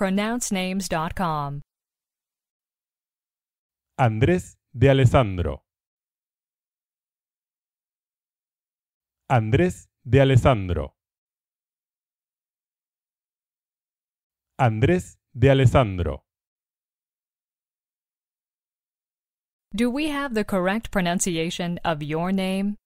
pronouncenames.com. Andrés de Alessandro. Andrés de Alessandro. Andrés de Alessandro. Do we have the correct pronunciation of your name?